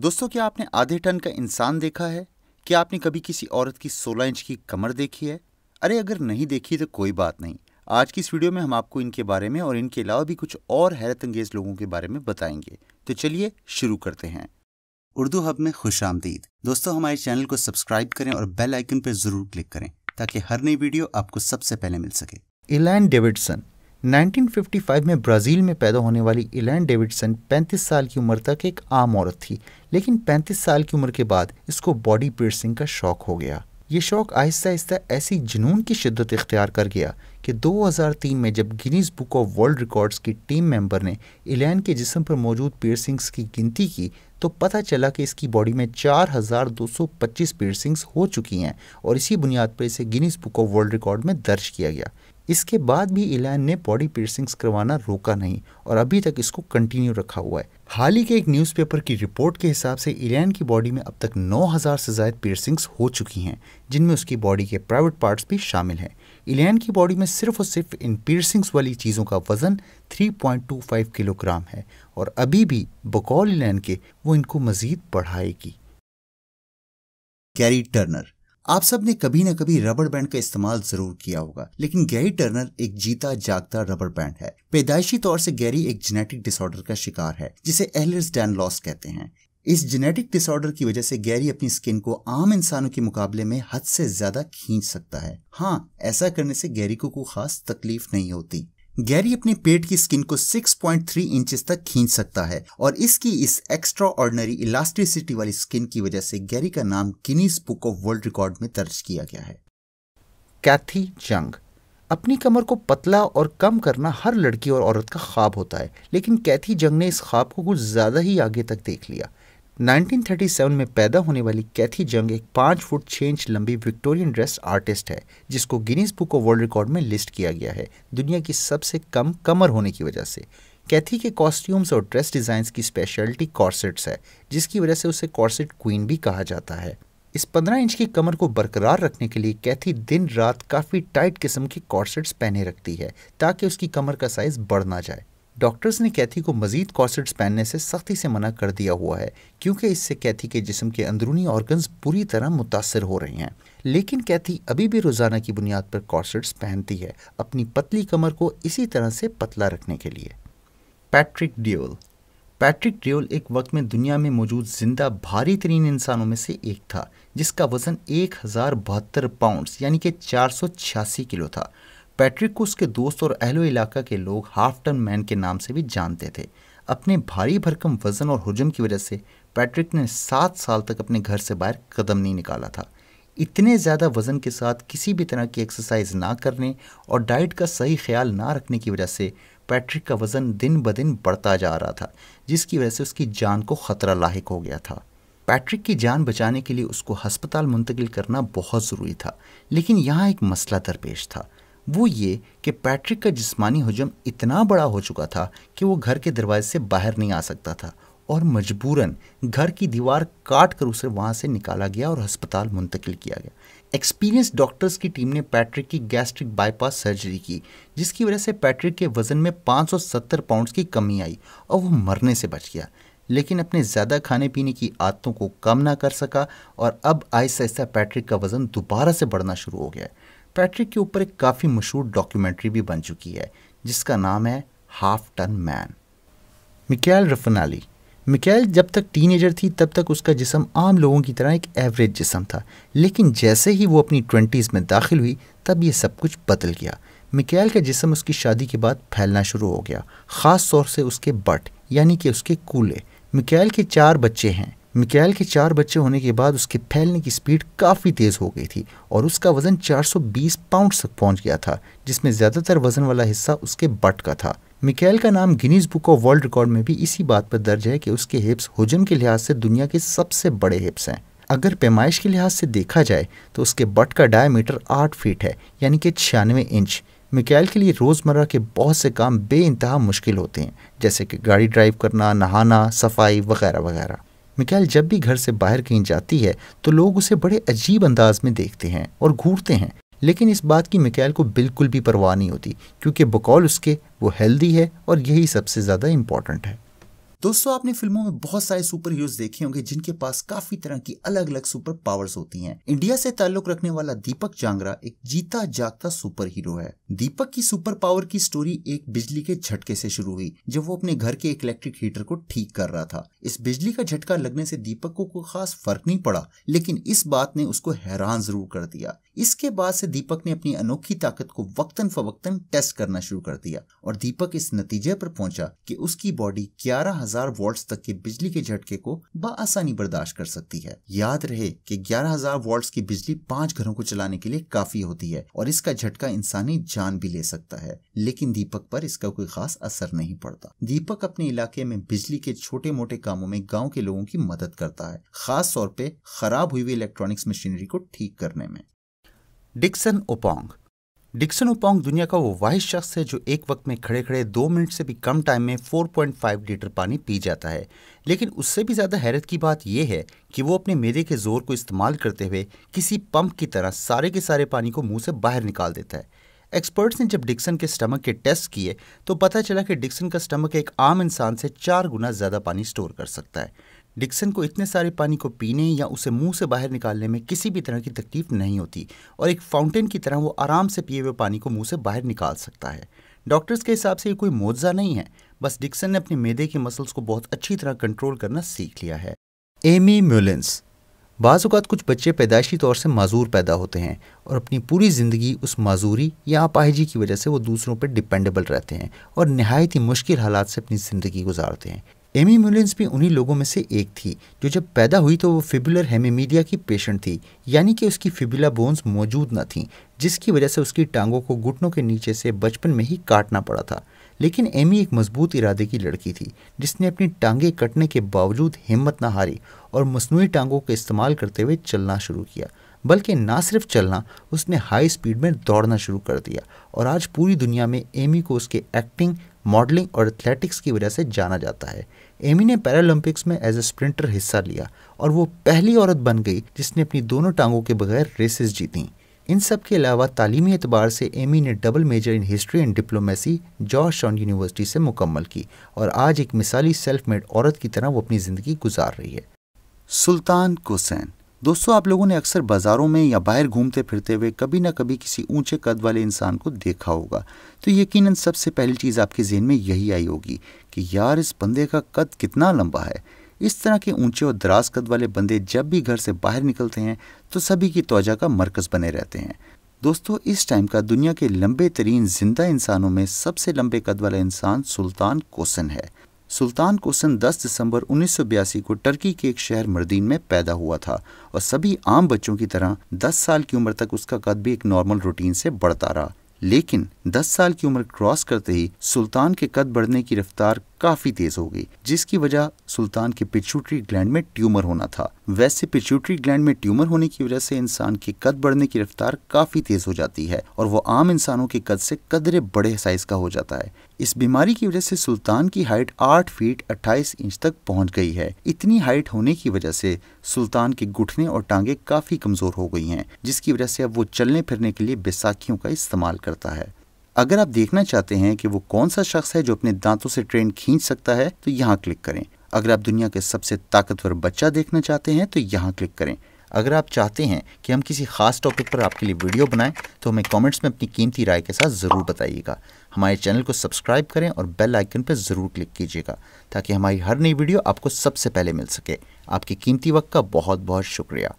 दोस्तों क्या आपने आधे टन का इंसान देखा है क्या आपने कभी किसी औरत की 16 इंच की कमर देखी है अरे अगर नहीं देखी तो कोई बात नहीं आज की इस वीडियो में हम आपको इनके बारे में और इनके अलावा भी कुछ और हैरत अंगेज लोगों के बारे में बताएंगे तो चलिए शुरू करते हैं उर्दू हब में खुश आमदीद दोस्तों हमारे चैनल को सब्सक्राइब करें और बेल आइकन पर जरूर क्लिक करें ताकि हर नई वीडियो आपको सबसे पहले मिल सके एलैन डेविडसन 1955 में ब्राज़ील में पैदा होने वाली इलैन डेविडसन 35 साल की उम्र तक एक आम औरत थी लेकिन 35 साल की उम्र के बाद इसको बॉडी पियर्सिंग का शौक हो गया ये शौक आहिस्ता आहिस्ता ऐसी जुनून की शिद्दत इख्तियार कर गया कि 2003 में जब Guinness book of world records की टीम मेंबर ने इलैन के जिसम पर मौजूद पियर्सिंग्स की गिनती की तो पता चला कि इसकी बॉडी में 4,225 हज़ार हो चुकी हैं और इसी बुनियाद पर इसे Guinness book of world record में दर्ज किया गया इसके बाद भी इलान ने बॉडी पीर्सिंग्स करवाना रोका नहीं और अभी तक इसको कंटिन्यू रखा हुआ है हाल ही के एक न्यूज़पेपर की रिपोर्ट के हिसाब से इलान की बॉडी में अब तक 9000 से ज्यादा पीर्सिंग्स हो चुकी हैं जिनमें उसकी बॉडी के प्राइवेट पार्ट्स भी शामिल हैं इलान की बॉडी में सिर्फ और सिर्फ इन पीर्सिंग्स वाली चीज़ों का वज़न 3.25 किलोग्राम है और अभी भी बकौल इलान के वो इनको मज़ीद बढ़ाएगी कैरी टर्नर आप सब ने कभी ना कभी रबर बैंड का इस्तेमाल जरूर किया होगा लेकिन गैरी टर्नर एक जीता जागता रबर बैंड है पैदाइशी तौर से गैरी एक जेनेटिक डिसऑर्डर का शिकार है जिसे एहलर्स डैन लॉस कहते हैं इस जेनेटिक डिसऑर्डर की वजह से गैरी अपनी स्किन को आम इंसानों के मुकाबले में हद से ज्यादा खींच सकता है हाँ ऐसा करने से गैरी को कोई खास तकलीफ नहीं होती गैरी अपने पेट की स्किन को 6.3 इंचेस तक खींच सकता है और इसकी इस एक्स्ट्रा ऑर्डनरी इलास्टिसिटी वाली स्किन की वजह से गैरी का नाम Guinness book of world record में दर्ज किया गया है कैथी जंग अपनी कमर को पतला और कम करना हर लड़की और औरत का ख्वाब होता है लेकिन कैथी जंग ने इस ख्वाब को कुछ ज़्यादा ही आगे तक देख लिया 1937 में पैदा होने वाली कैथी जंग एक पाँच फुट छः इंच लंबी विक्टोरियन ड्रेस आर्टिस्ट है जिसको Guinness book of world record में लिस्ट किया गया है दुनिया की सबसे कम कमर होने की वजह से कैथी के कॉस्ट्यूम्स और ड्रेस डिज़ाइंस की स्पेशलिटी कॉर्सेट्स है जिसकी वजह से उसे कॉर्सेट क्वीन भी कहा जाता है इस पंद्रह इंच की कमर को बरकरार रखने के लिए कैथी दिन रात काफ़ी टाइट किस्म के कॉर्सेट्स पहने रखती है ताकि उसकी कमर का साइज़ बढ़ ना जाए डॉक्टर्स ने कैथी को मजीद कॉर्सेट्स पहनने से सख्ती से मना कर दिया हुआ है क्योंकि इससे कैथी के जिसम के अंदरूनी ऑर्गन्स बुरी तरह मुतासर हो रहे हैं लेकिन कैथी अभी भी रोज़ाना की बुनियाद पर कॉर्सेट्स पहनती है अपनी पतली कमर को इसी तरह से पतला रखने के लिए पैट्रिक डियोल पैट्रिक डियोल एक वक्त में दुनिया में मौजूद जिंदा भारी तरीन इंसानों में से एक था जिसका वज़न एक हज़ार बहत्तर पाउंड्स यानी कि चार सौ छियासी किलो था पैट्रिक को उसके दोस्त और अहलो इलाका के लोग हाफ टन मैन के नाम से भी जानते थे अपने भारी भरकम वजन और हजम की वजह से पैट्रिक ने सात साल तक अपने घर से बाहर कदम नहीं निकाला था इतने ज़्यादा वज़न के साथ किसी भी तरह की एक्सरसाइज ना करने और डाइट का सही ख्याल ना रखने की वजह से पैट्रिक का वज़न दिन ब दिन बढ़ता जा रहा था जिसकी वजह से उसकी जान को ख़तरा लाक हो गया था पैट्रिक की जान बचाने के लिए उसको हस्पताल मुंतकिल करना बहुत ज़रूरी था लेकिन यहाँ एक मसला दरपेश था वो ये कि पैट्रिक का जिस्मानी हजम इतना बड़ा हो चुका था कि वो घर के दरवाजे से बाहर नहीं आ सकता था और मजबूरन घर की दीवार काट कर उसे वहाँ से निकाला गया और हस्पताल मुंतकिल किया गया एक्सपीरियंस डॉक्टर्स की टीम ने पैट्रिक की गैस्ट्रिक बाईपास सर्जरी की जिसकी वजह से पैट्रिक के वजन में 570 पाउंड्स की कमी आई और वो मरने से बच गया लेकिन अपने ज़्यादा खाने पीने की आदतों को कम ना कर सका और अब आहिस्ता आहिस्ता पैट्रिक का वज़न दोबारा से बढ़ना शुरू हो गया है पैट्रिक के ऊपर एक काफ़ी मशहूर डॉक्यूमेंट्री भी बन चुकी है जिसका नाम है half ton man Mikel Ruffinelli Mikel जब तक टीनेजर थी तब तक उसका जिसम आम लोगों की तरह एक एवरेज जिसम था लेकिन जैसे ही वो अपनी ट्वेंटीज़ में दाखिल हुई तब ये सब कुछ बदल गया मिकैल का जिसम उसकी शादी के बाद फैलना शुरू हो गया ख़ास तौर से उसके बट यानी कि उसके कूले मिकैल के चार बच्चे हैं मिकैल के चार बच्चे होने के बाद उसके फैलने की स्पीड काफ़ी तेज़ हो गई थी और उसका वज़न 420 पाउंड तक पहुंच गया था जिसमें ज़्यादातर वज़न वाला हिस्सा उसके बट का था मिकैल का नाम Guinness book of world record में भी इसी बात पर दर्ज है कि उसके हिप्स हजम के लिहाज से दुनिया के सबसे बड़े हिप्स हैं अगर पैमाइश के लिहाज से देखा जाए तो उसके बट का डायमीटर आठ फीट है यानी कि छियानवे इंच मिकैल के लिए रोज़मर्रा के बहुत से काम बे मुश्किल होते हैं जैसे कि गाड़ी ड्राइव करना नहाना सफाई वगैरह वगैरह मिकैल जब भी घर से बाहर कहीं जाती है तो लोग उसे बड़े अजीब अंदाज में देखते हैं और घूरते हैं लेकिन इस बात की मिकैल को बिल्कुल भी परवाह नहीं होती क्योंकि बकौल उसके वो हेल्दी है और यही सबसे ज़्यादा इम्पॉर्टेंट है दोस्तों आपने फिल्मों में बहुत सारे सुपर हीरोज देखे होंगे जिनके पास काफी तरह की अलग अलग सुपर पावर्स होती हैं इंडिया से ताल्लुक रखने वाला दीपक जांगरा एक जीता जागता सुपर हीरो है दीपक की सुपर पावर की स्टोरी एक बिजली के झटके से शुरू हुई जब वो अपने घर के एक इलेक्ट्रिक हीटर को ठीक कर रहा था इस बिजली का झटका लगने से दीपक को कोई खास फर्क नहीं पड़ा लेकिन इस बात ने उसको हैरान जरूर कर दिया इसके बाद से दीपक ने अपनी अनोखी ताकत को वक्तन फवक्तन टेस्ट करना शुरू कर दिया और दीपक इस नतीजे पर पहुंचा कि उसकी बॉडी ग्यारह हजार वॉल्ट तक के बिजली के झटके को बआसानी बर्दाश्त कर सकती है याद रहे कि ग्यारह हजार वॉल्ट की बिजली पांच घरों को चलाने के लिए काफी होती है और इसका झटका इंसानी जान भी ले सकता है लेकिन दीपक पर इसका कोई खास असर नहीं पड़ता दीपक अपने इलाके में बिजली के छोटे मोटे कामों में गाँव के लोगों की मदद करता है खास तौर पर खराब हुई हुई इलेक्ट्रॉनिक्स मशीनरी को ठीक करने में डिक्सन ओपोंग डिक्सन ओपोंग दुनिया का वो वाहि शख्स है जो एक वक्त में खड़े खड़े दो मिनट से भी कम टाइम में 4.5 लीटर पानी पी जाता है लेकिन उससे भी ज़्यादा हैरत की बात यह है कि वो अपने मेदे के ज़ोर को इस्तेमाल करते हुए किसी पंप की तरह सारे के सारे पानी को मुंह से बाहर निकाल देता है एक्सपर्ट्स ने जब डिक्सन के स्टमक के टेस्ट किए तो पता चला कि डिक्सन का स्टमक एक आम इंसान से चार गुना ज़्यादा पानी स्टोर कर सकता है डिक्सन को इतने सारे पानी को पीने या उसे मुंह से बाहर निकालने में किसी भी तरह की तकलीफ नहीं होती और एक फाउंटेन की तरह वो आराम से पिए हुए पानी को मुंह से बाहर निकाल सकता है डॉक्टर्स के हिसाब से ये कोई मुआवजा नहीं है बस डिक्सन ने अपने मैदे के मसल्स को बहुत अच्छी तरह कंट्रोल करना सीख लिया है एमी म्यूलेंस बाज़ात कुछ बच्चे पैदाइशी तौर से माजूर पैदा होते हैं और अपनी पूरी ज़िंदगी उस माजूरी या अपाहिजी की वजह से वो दूसरों पर डिपेंडेबल रहते हैं और नहायत ही मुश्किल हालात से अपनी ज़िंदगी गुजारते हैं एमी म्यूलेंस भी उन्हीं लोगों में से एक थी जो जब पैदा हुई तो वो फिबुलर हेमीमीडिया की पेशेंट थी यानी कि उसकी फिबुला बोन्स मौजूद न थीं जिसकी वजह से उसकी टांगों को घुटनों के नीचे से बचपन में ही काटना पड़ा था लेकिन एमी एक मजबूत इरादे की लड़की थी जिसने अपनी टांगें कटने के बावजूद हिम्मत न हारी और मसनू टांगों का इस्तेमाल करते हुए चलना शुरू किया बल्कि ना सिर्फ चलना उसने हाई स्पीड में दौड़ना शुरू कर दिया और आज पूरी दुनिया में एमी को उसके एक्टिंग मॉडलिंग और एथलेटिक्स की वजह से जाना जाता है एमी ने पैरालंपिक्स में एज ए स्प्रिंटर हिस्सा लिया और वो पहली औरत बन गई जिसने अपनी दोनों टांगों के बगैर रेसेस जीतीं इन सब के अलावा तालीमी एतबार से एमी e ने double major in history and diplomacy Georgetown university से मुकम्मल की और आज एक मिसाली सेल्फ मेड औरत की तरह वो अपनी ज़िंदगी गुजार रही है सुल्तान कुसैन दोस्तों आप लोगों ने अक्सर बाज़ारों में या बाहर घूमते फिरते हुए कभी ना कभी किसी ऊंचे कद वाले इंसान को देखा होगा तो यकीनन सबसे पहली चीज़ आपके जहन में यही आई होगी कि यार इस बंदे का कद कितना लंबा है इस तरह के ऊंचे और दराज कद वाले बंदे जब भी घर से बाहर निकलते हैं तो सभी की तोजा का मरकज़ बने रहते हैं दोस्तों इस टाइम का दुनिया के लंबे तरीन जिंदा इंसानों में सबसे लंबे कद वाला इंसान सुल्तान कोसन है सुल्तान कोसन 10 दिसंबर उन्नीस को टर्की के एक शहर मर्दीन में पैदा हुआ था और सभी आम बच्चों की तरह 10 साल की उम्र तक उसका कद भी एक नॉर्मल रूटीन से बढ़ता रहा लेकिन 10 साल की उम्र क्रॉस करते ही सुल्तान के कद बढ़ने की रफ्तार काफी तेज हो गई जिसकी वजह सुल्तान के पिच्यूटरी ग्लैंड में ट्यूमर होना था वैसे पिच्यूटरी ग्लैंड में ट्यूमर होने की वजह से इंसान के कद बढ़ने की रफ्तार काफी तेज हो जाती है और वो आम इंसानों के कद से कदरे बड़े साइज का हो जाता है इस बीमारी की वजह से सुल्तान की हाइट 8 फीट 28 इंच तक पहुंच गई है इतनी हाइट होने की वजह से सुल्तान के घुटने और टांगे काफी कमजोर हो गई हैं जिसकी वजह से अब वो चलने फिरने के लिए बैसाखियों का इस्तेमाल करता है अगर आप देखना चाहते हैं कि वो कौन सा शख्स है जो अपने दांतों से ट्रेन खींच सकता है तो यहाँ क्लिक करें अगर आप दुनिया के सबसे ताकतवर बच्चा देखना चाहते हैं तो यहाँ क्लिक करें अगर आप चाहते हैं कि हम किसी खास टॉपिक पर आपके लिए वीडियो बनाएं तो हमें कमेंट्स में अपनी कीमती राय के साथ ज़रूर बताइएगा हमारे चैनल को सब्सक्राइब करें और बेल आइकन पर ज़रूर क्लिक कीजिएगा ताकि हमारी हर नई वीडियो आपको सबसे पहले मिल सके आपके कीमती वक्त का बहुत बहुत शुक्रिया